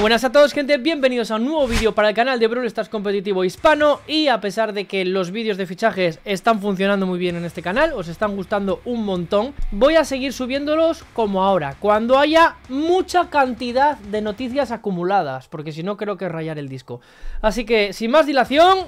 buenas a todos gente, bienvenidos a un nuevo vídeo para el canal de Brawl Stars Competitivo Hispano Y a pesar de que los vídeos de fichajes están funcionando muy bien en este canal, os están gustando un montón Voy a seguir subiéndolos como ahora, cuando haya mucha cantidad de noticias acumuladas Porque si no creo que rayar el disco Así que sin más dilación,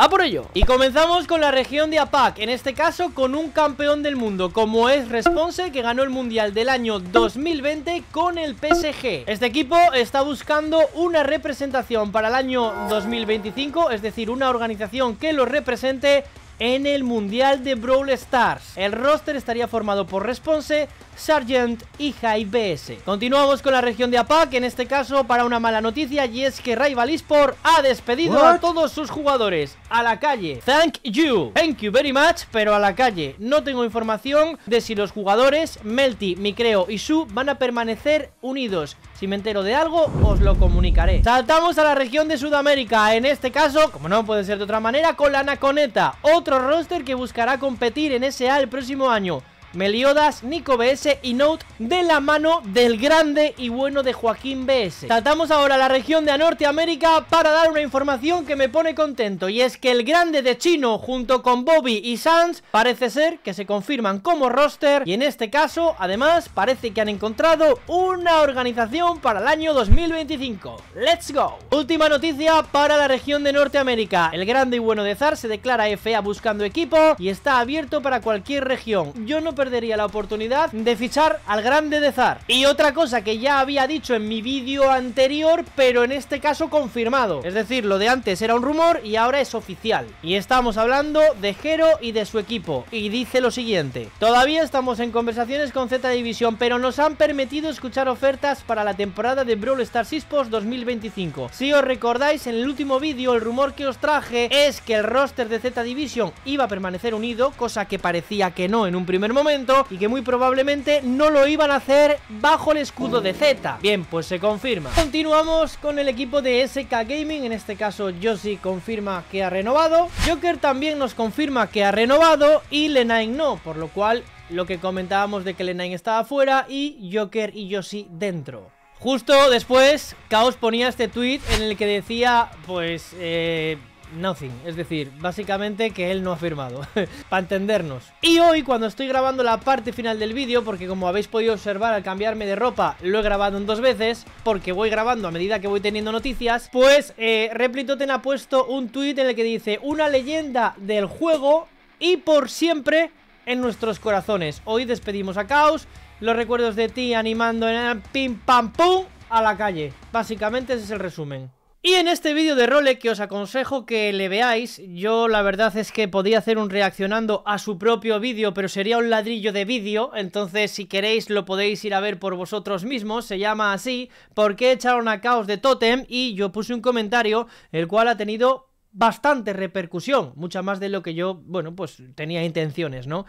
¡A por ello! Y comenzamos con la región de APAC, en este caso con un campeón del mundo, como es Response, que ganó el Mundial del año 2020 con el PSG. Este equipo está buscando una representación para el año 2025, es decir, una organización que lo represente en el Mundial de Brawl Stars. El roster estaría formado por Response, Sargent y BS. Continuamos con la región de APAC, en este caso para una mala noticia y es que Rival Esport ha despedido a todos sus jugadores. A la calle. Thank you. Thank you very much, pero a la calle. No tengo información de si los jugadores Melty, Micreo y Su van a permanecer unidos. Si me entero de algo, os lo comunicaré. Saltamos a la región de Sudamérica. En este caso, como no puede ser de otra manera, con la Naconeta, Otro roster que buscará competir en SA el próximo año. Meliodas, Nico BS y Note de la mano del grande y bueno de Joaquín BS. Tratamos ahora la región de Norteamérica para dar una información que me pone contento y es que el grande de Chino junto con Bobby y Sans parece ser que se confirman como roster y en este caso además parece que han encontrado una organización para el año 2025. ¡Let's go! Última noticia para la región de Norteamérica. El grande y bueno de Zar se declara FA buscando equipo y está abierto para cualquier región. Yo no perdería la oportunidad de fichar al grande de Zar. Y otra cosa que ya había dicho en mi vídeo anterior, pero en este caso confirmado. Es decir, lo de antes era un rumor y ahora es oficial. Y estamos hablando de Jero y de su equipo. Y dice lo siguiente. Todavía estamos en conversaciones con Z División, pero nos han permitido escuchar ofertas para la temporada de Brawl Stars Esports 2025. Si os recordáis, en el último vídeo el rumor que os traje es que el roster de Z Division iba a permanecer unido, cosa que parecía que no en un primer momento y que muy probablemente no lo iban a hacer bajo el escudo de Z. Bien, pues se confirma. Continuamos con el equipo de SK Gaming, en este caso Yoshi confirma que ha renovado, Joker también nos confirma que ha renovado y Lenine no, por lo cual lo que comentábamos de que Lenine estaba fuera y Joker y Yoshi dentro. Justo después, Chaos ponía este tweet en el que decía, pues, eh, nothing. Es decir, básicamente que él no ha firmado. Para entendernos. Y hoy, cuando estoy grabando la parte final del vídeo, porque como habéis podido observar al cambiarme de ropa, lo he grabado en dos veces, porque voy grabando a medida que voy teniendo noticias, pues eh, Replitoten ha puesto un tuit en el que dice una leyenda del juego y por siempre en nuestros corazones. Hoy despedimos a Caos, los recuerdos de ti animando en pim pam pum a la calle. Básicamente ese es el resumen. Y en este vídeo de role que os aconsejo que le veáis, yo la verdad es que podía hacer un reaccionando a su propio vídeo, pero sería un ladrillo de vídeo, entonces si queréis lo podéis ir a ver por vosotros mismos, se llama así, ¿por qué echaron a Caos de Totem? Y yo puse un comentario, el cual ha tenido bastante repercusión, mucha más de lo que yo, bueno, pues tenía intenciones, ¿no?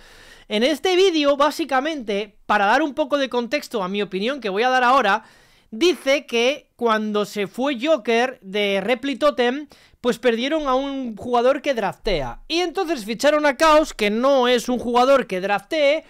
En este vídeo, básicamente, para dar un poco de contexto a mi opinión que voy a dar ahora, dice que cuando se fue Joker de Repli Totem, pues perdieron a un jugador que draftea. Y entonces ficharon a Chaos, que no es un jugador que draftee,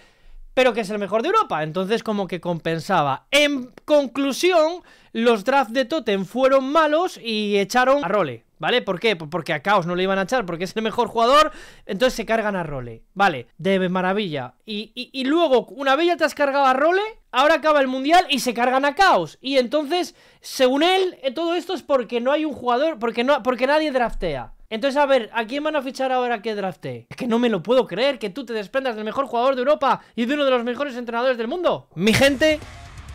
pero que es el mejor de Europa. Entonces como que compensaba. En conclusión, los drafts de Totem fueron malos y echaron a Role. ¿Vale? ¿Por qué? Pues porque a Caos no le iban a echar, porque es el mejor jugador, entonces se cargan a Role. Vale, de maravilla. Y, luego, una vez ya te has cargado a Role, ahora acaba el Mundial y se cargan a Caos. Y entonces, según él, eh, todo esto es porque no hay un jugador, porque, no, porque nadie draftea. Entonces, a ver, ¿a quién van a fichar ahora que draftee? Es que no me lo puedo creer que tú te desprendas del mejor jugador de Europa y de uno de los mejores entrenadores del mundo. Mi gente,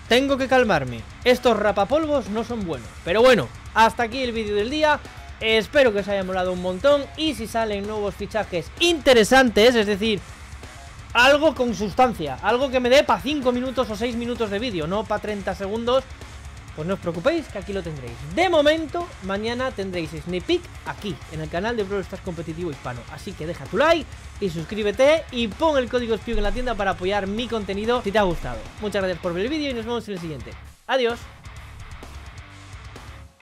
tengo que calmarme. Estos rapapolvos no son buenos. Pero bueno, hasta aquí el vídeo del día. Espero que os haya molado un montón y si salen nuevos fichajes interesantes, es decir, algo con sustancia, algo que me dé para 5 minutos o 6 minutos de vídeo, no para 30 segundos, pues no os preocupéis que aquí lo tendréis. De momento, mañana tendréis sneak peek aquí, en el canal de Brawl Stars Competitivo Hispano. Así que deja tu like y suscríbete y pon el código SPIG en la tienda para apoyar mi contenido si te ha gustado. Muchas gracias por ver el vídeo y nos vemos en el siguiente. Adiós.